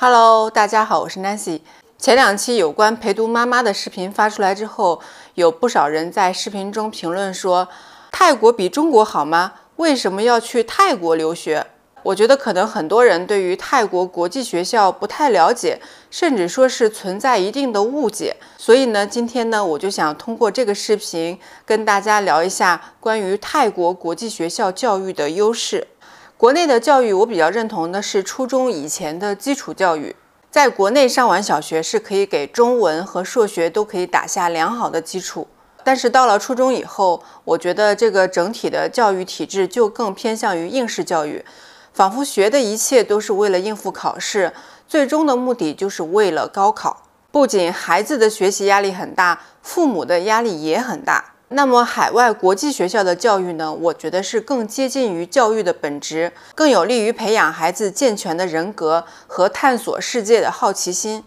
Hello，大家好，我是 Nancy。前两期有关陪读妈妈的视频发出来之后，有不少人在视频中评论说：“泰国比中国好吗？为什么要去泰国留学？”我觉得可能很多人对于泰国国际学校不太了解，甚至说是存在一定的误解。所以呢，今天呢，我就想通过这个视频跟大家聊一下关于泰国国际学校教育的优势。国内的教育，我比较认同的是初中以前的基础教育，在国内上完小学是可以给中文和数学都可以打下良好的基础，但是到了初中以后，我觉得这个整体的教育体制就更偏向于应试教育，仿佛学的一切都是为了应付考试，最终的目的就是为了高考。不仅孩子的学习压力很大，父母的压力也很大。那么，海外国际学校的教育呢？我觉得是更接近于教育的本质，更有利于培养孩子健全的人格和探索世界的好奇心。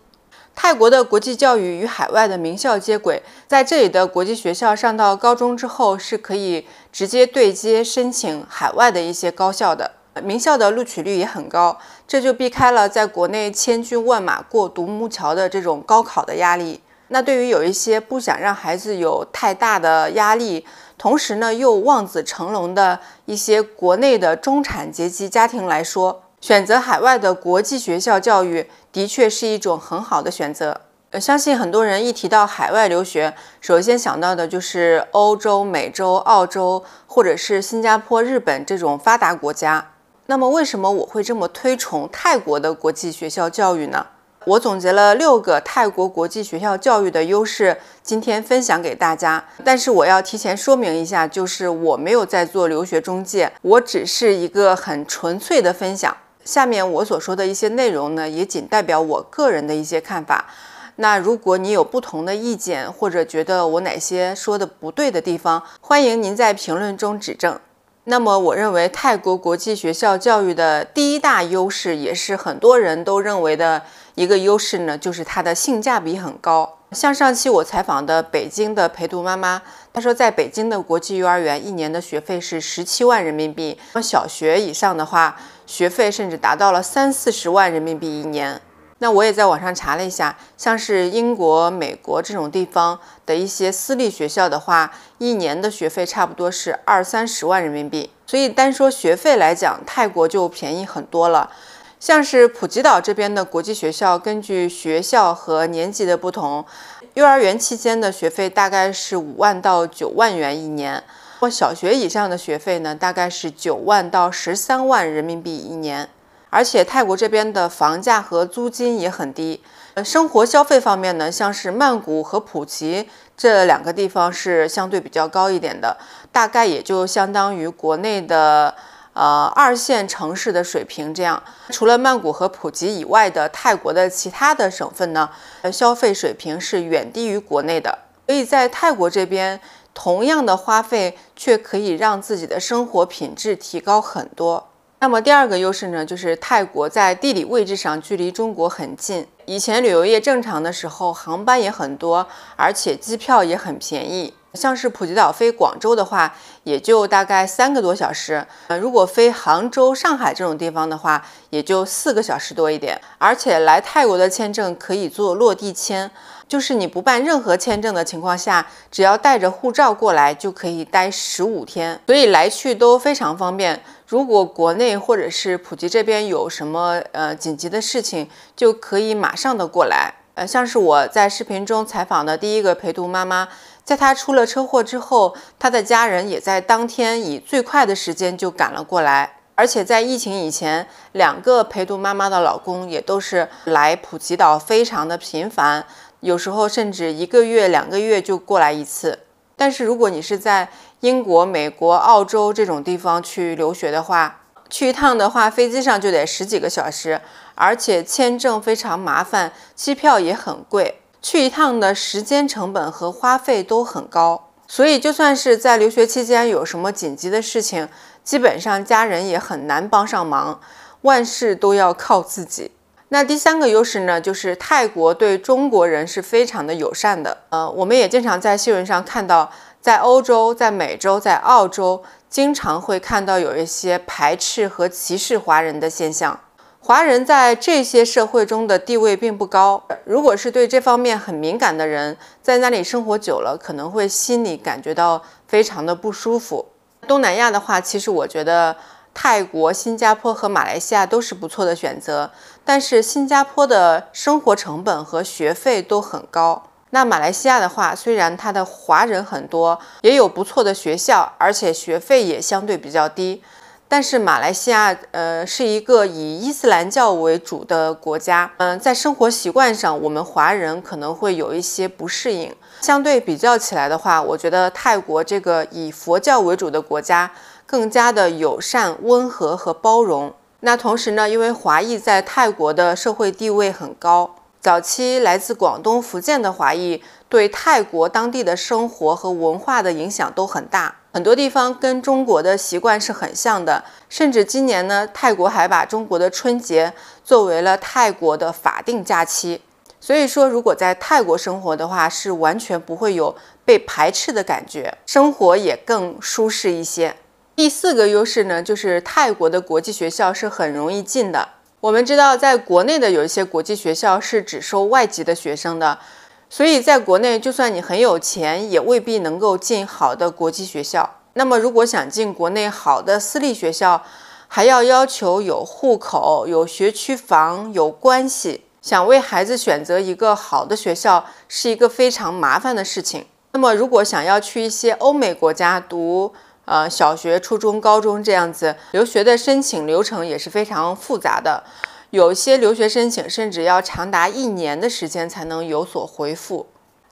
泰国的国际教育与海外的名校接轨，在这里的国际学校上到高中之后是可以直接对接申请海外的一些高校的，名校的录取率也很高，这就避开了在国内千军万马过独木桥的这种高考的压力。那对于有一些不想让孩子有太大的压力，同时呢又望子成龙的一些国内的中产阶级家庭来说，选择海外的国际学校教育的确是一种很好的选择。呃，相信很多人一提到海外留学，首先想到的就是欧洲、美洲、澳洲，或者是新加坡、日本这种发达国家。那么，为什么我会这么推崇泰国的国际学校教育呢？我总结了六个泰国国际学校教育的优势，今天分享给大家。但是我要提前说明一下，就是我没有在做留学中介，我只是一个很纯粹的分享。下面我所说的一些内容呢，也仅代表我个人的一些看法。那如果你有不同的意见，或者觉得我哪些说的不对的地方，欢迎您在评论中指正。那么，我认为泰国国际学校教育的第一大优势，也是很多人都认为的一个优势呢，就是它的性价比很高。像上期我采访的北京的陪读妈妈，她说在北京的国际幼儿园，一年的学费是十七万人民币；小学以上的话，学费甚至达到了三四十万人民币一年。那我也在网上查了一下，像是英国、美国这种地方的一些私立学校的话，一年的学费差不多是二三十万人民币。所以单说学费来讲，泰国就便宜很多了。像是普吉岛这边的国际学校，根据学校和年级的不同，幼儿园期间的学费大概是五万到九万元一年；或小学以上的学费呢，大概是九万到十三万人民币一年。而且泰国这边的房价和租金也很低，呃，生活消费方面呢，像是曼谷和普吉这两个地方是相对比较高一点的，大概也就相当于国内的呃二线城市的水平这样。除了曼谷和普吉以外的泰国的其他的省份呢，消费水平是远低于国内的，所以在泰国这边，同样的花费却可以让自己的生活品质提高很多。那么第二个优势呢，就是泰国在地理位置上距离中国很近。以前旅游业正常的时候，航班也很多，而且机票也很便宜。像是普吉岛飞广州的话，也就大概三个多小时；呃，如果飞杭州、上海这种地方的话，也就四个小时多一点。而且来泰国的签证可以做落地签。就是你不办任何签证的情况下，只要带着护照过来就可以待十五天，所以来去都非常方便。如果国内或者是普吉这边有什么呃紧急的事情，就可以马上的过来。呃，像是我在视频中采访的第一个陪读妈妈，在她出了车祸之后，她的家人也在当天以最快的时间就赶了过来。而且在疫情以前，两个陪读妈妈的老公也都是来普吉岛非常的频繁。有时候甚至一个月、两个月就过来一次。但是如果你是在英国、美国、澳洲这种地方去留学的话，去一趟的话，飞机上就得十几个小时，而且签证非常麻烦，机票也很贵，去一趟的时间成本和花费都很高。所以就算是在留学期间有什么紧急的事情，基本上家人也很难帮上忙，万事都要靠自己。那第三个优势呢，就是泰国对中国人是非常的友善的。呃，我们也经常在新闻上看到，在欧洲、在美洲、在澳洲，经常会看到有一些排斥和歧视华人的现象。华人在这些社会中的地位并不高。如果是对这方面很敏感的人，在那里生活久了，可能会心里感觉到非常的不舒服。东南亚的话，其实我觉得泰国、新加坡和马来西亚都是不错的选择。但是新加坡的生活成本和学费都很高。那马来西亚的话，虽然它的华人很多，也有不错的学校，而且学费也相对比较低。但是马来西亚呃是一个以伊斯兰教为主的国家，嗯，在生活习惯上，我们华人可能会有一些不适应。相对比较起来的话，我觉得泰国这个以佛教为主的国家更加的友善、温和和包容。那同时呢，因为华裔在泰国的社会地位很高，早期来自广东、福建的华裔对泰国当地的生活和文化的影响都很大，很多地方跟中国的习惯是很像的，甚至今年呢，泰国还把中国的春节作为了泰国的法定假期。所以说，如果在泰国生活的话，是完全不会有被排斥的感觉，生活也更舒适一些。第四个优势呢，就是泰国的国际学校是很容易进的。我们知道，在国内的有一些国际学校是只收外籍的学生的，所以在国内，就算你很有钱，也未必能够进好的国际学校。那么，如果想进国内好的私立学校，还要要求有户口、有学区房、有关系。想为孩子选择一个好的学校，是一个非常麻烦的事情。那么，如果想要去一些欧美国家读，呃，小学、初中、高中这样子，留学的申请流程也是非常复杂的，有些留学申请甚至要长达一年的时间才能有所回复。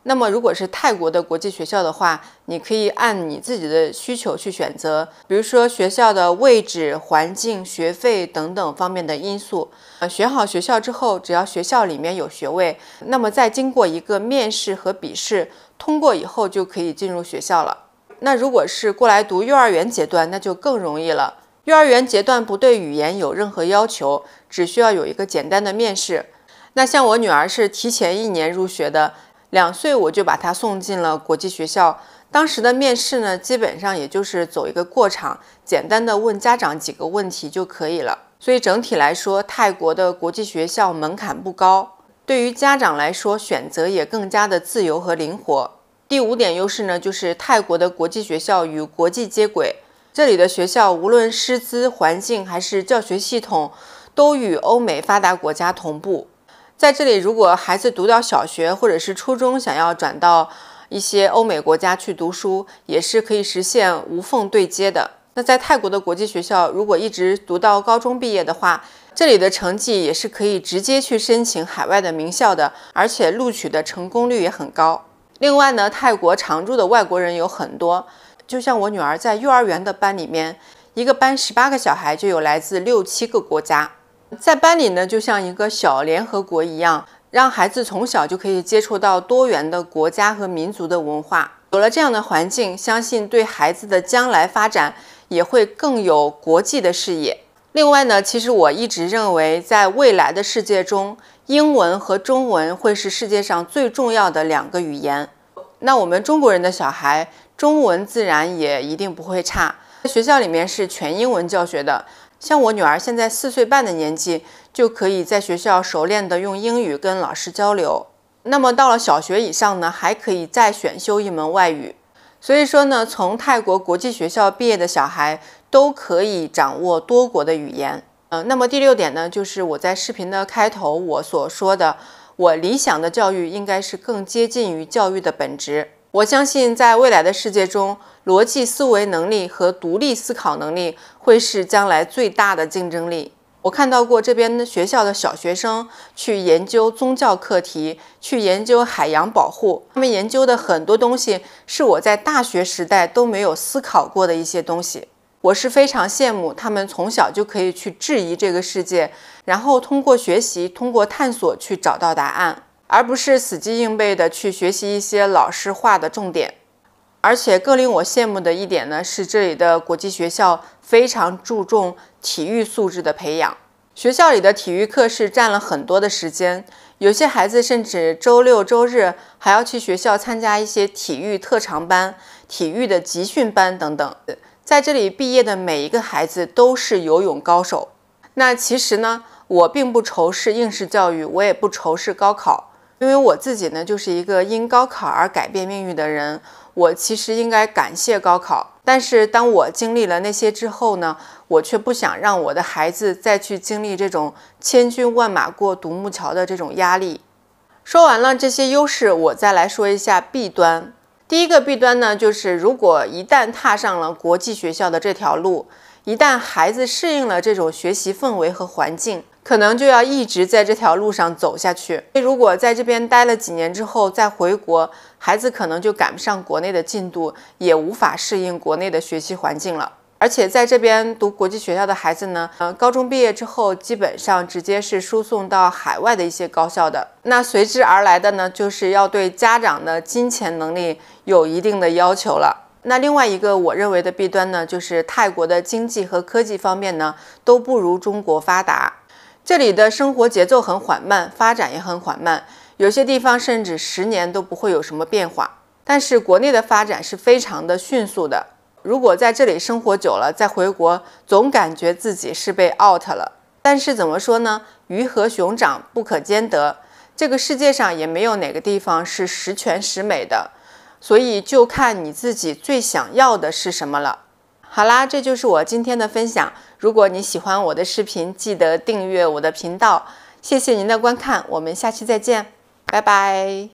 那么，如果是泰国的国际学校的话，你可以按你自己的需求去选择，比如说学校的位置、环境、学费等等方面的因素。呃，选好学校之后，只要学校里面有学位，那么再经过一个面试和笔试，通过以后就可以进入学校了。那如果是过来读幼儿园阶段，那就更容易了。幼儿园阶段不对语言有任何要求，只需要有一个简单的面试。那像我女儿是提前一年入学的，两岁我就把她送进了国际学校。当时的面试呢，基本上也就是走一个过场，简单的问家长几个问题就可以了。所以整体来说，泰国的国际学校门槛不高，对于家长来说选择也更加的自由和灵活。第五点优势呢，就是泰国的国际学校与国际接轨。这里的学校无论师资、环境还是教学系统，都与欧美发达国家同步。在这里，如果孩子读到小学或者是初中，想要转到一些欧美国家去读书，也是可以实现无缝对接的。那在泰国的国际学校，如果一直读到高中毕业的话，这里的成绩也是可以直接去申请海外的名校的，而且录取的成功率也很高。另外呢，泰国常住的外国人有很多，就像我女儿在幼儿园的班里面，一个班十八个小孩就有来自六七个国家，在班里呢，就像一个小联合国一样，让孩子从小就可以接触到多元的国家和民族的文化。有了这样的环境，相信对孩子的将来发展也会更有国际的视野。另外呢，其实我一直认为，在未来的世界中，英文和中文会是世界上最重要的两个语言，那我们中国人的小孩中文自然也一定不会差。学校里面是全英文教学的，像我女儿现在四岁半的年纪，就可以在学校熟练的用英语跟老师交流。那么到了小学以上呢，还可以再选修一门外语。所以说呢，从泰国国际学校毕业的小孩都可以掌握多国的语言。呃，那么第六点呢，就是我在视频的开头我所说的，我理想的教育应该是更接近于教育的本质。我相信，在未来的世界中，逻辑思维能力和独立思考能力会是将来最大的竞争力。我看到过这边的学校的小学生去研究宗教课题，去研究海洋保护，他们研究的很多东西是我在大学时代都没有思考过的一些东西。我是非常羡慕他们从小就可以去质疑这个世界，然后通过学习、通过探索去找到答案，而不是死记硬背的去学习一些老师画的重点。而且更令我羡慕的一点呢，是这里的国际学校非常注重体育素质的培养，学校里的体育课是占了很多的时间，有些孩子甚至周六周日还要去学校参加一些体育特长班、体育的集训班等等。在这里毕业的每一个孩子都是游泳高手。那其实呢，我并不仇视应试教育，我也不仇视高考，因为我自己呢就是一个因高考而改变命运的人。我其实应该感谢高考，但是当我经历了那些之后呢，我却不想让我的孩子再去经历这种千军万马过独木桥的这种压力。说完了这些优势，我再来说一下弊端。第一个弊端呢，就是如果一旦踏上了国际学校的这条路，一旦孩子适应了这种学习氛围和环境，可能就要一直在这条路上走下去。如果在这边待了几年之后再回国，孩子可能就赶不上国内的进度，也无法适应国内的学习环境了。而且在这边读国际学校的孩子呢，呃，高中毕业之后基本上直接是输送到海外的一些高校的。那随之而来的呢，就是要对家长的金钱能力有一定的要求了。那另外一个我认为的弊端呢，就是泰国的经济和科技方面呢都不如中国发达。这里的生活节奏很缓慢，发展也很缓慢，有些地方甚至十年都不会有什么变化。但是国内的发展是非常的迅速的。如果在这里生活久了，再回国，总感觉自己是被 out 了。但是怎么说呢，鱼和熊掌不可兼得，这个世界上也没有哪个地方是十全十美的，所以就看你自己最想要的是什么了。好啦，这就是我今天的分享。如果你喜欢我的视频，记得订阅我的频道。谢谢您的观看，我们下期再见，拜拜。